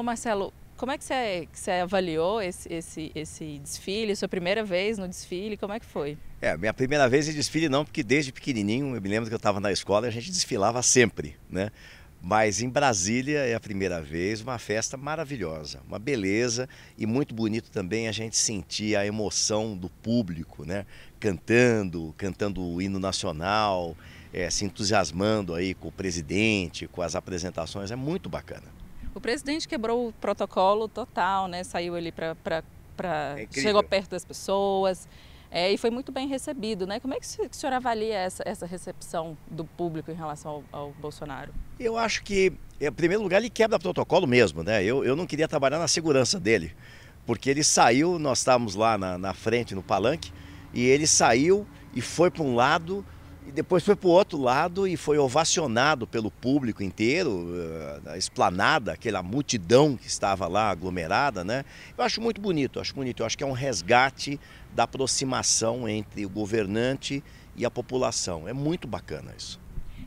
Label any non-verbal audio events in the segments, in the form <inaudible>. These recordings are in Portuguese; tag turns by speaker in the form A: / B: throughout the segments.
A: Ô Marcelo, como é que você, que você avaliou esse, esse, esse desfile, sua primeira vez no desfile, como é que foi?
B: É, minha primeira vez em desfile não, porque desde pequenininho, eu me lembro que eu estava na escola e a gente desfilava sempre, né? Mas em Brasília é a primeira vez, uma festa maravilhosa, uma beleza e muito bonito também a gente sentir a emoção do público, né? Cantando, cantando o hino nacional, é, se entusiasmando aí com o presidente, com as apresentações, é muito bacana.
A: O presidente quebrou o protocolo total, né? Saiu ali para. É chegou perto das pessoas. É, e foi muito bem recebido, né? Como é que o senhor avalia essa, essa recepção do público em relação ao, ao Bolsonaro?
B: Eu acho que, em primeiro lugar, ele quebra o protocolo mesmo, né? Eu, eu não queria trabalhar na segurança dele, porque ele saiu, nós estávamos lá na, na frente, no palanque, e ele saiu e foi para um lado, e depois foi para o outro lado e foi ovacionado pelo público inteiro, eh, a esplanada, aquela multidão que estava lá aglomerada, né? Eu acho muito bonito, acho bonito. Eu acho que é um resgate da aproximação entre o governante e a população. É muito bacana isso.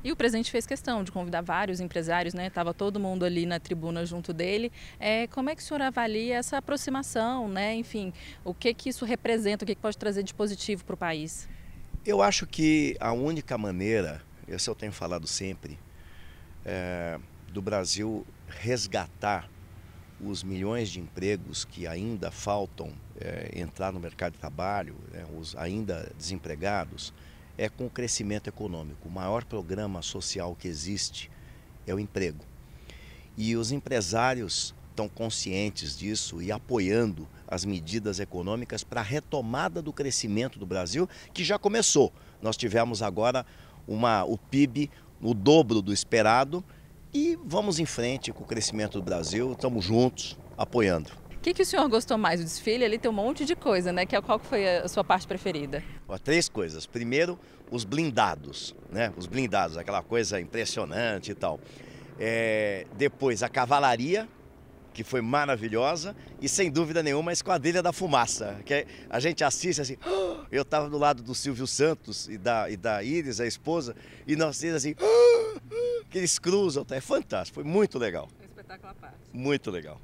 A: E o presidente fez questão de convidar vários empresários, né? Tava todo mundo ali na tribuna junto dele. É, como é que o senhor avalia essa aproximação, né? Enfim, o que que isso representa, o que, que pode trazer de positivo para o país?
B: Eu acho que a única maneira, isso eu tenho falado sempre, é, do Brasil resgatar os milhões de empregos que ainda faltam é, entrar no mercado de trabalho, é, os ainda desempregados, é com o crescimento econômico. O maior programa social que existe é o emprego. E os empresários estão conscientes disso e apoiando as medidas econômicas para a retomada do crescimento do Brasil, que já começou. Nós tivemos agora uma, o PIB no dobro do esperado e vamos em frente com o crescimento do Brasil, estamos juntos, apoiando.
A: O que, que o senhor gostou mais do desfile? Ali tem um monte de coisa, né? Que é, qual que foi a sua parte preferida?
B: três coisas. Primeiro, os blindados, né? Os blindados, aquela coisa impressionante e tal. É, depois, a cavalaria, que foi maravilhosa, e sem dúvida nenhuma a Esquadrilha da Fumaça, que a gente assiste assim, oh! <gasps> eu estava do lado do Silvio Santos e da, e da Iris, a esposa, e nós assistimos assim,
A: oh!
B: <gasps> que eles cruzam, tá? é fantástico, foi muito legal.
A: Um espetáculo à parte.
B: Muito legal.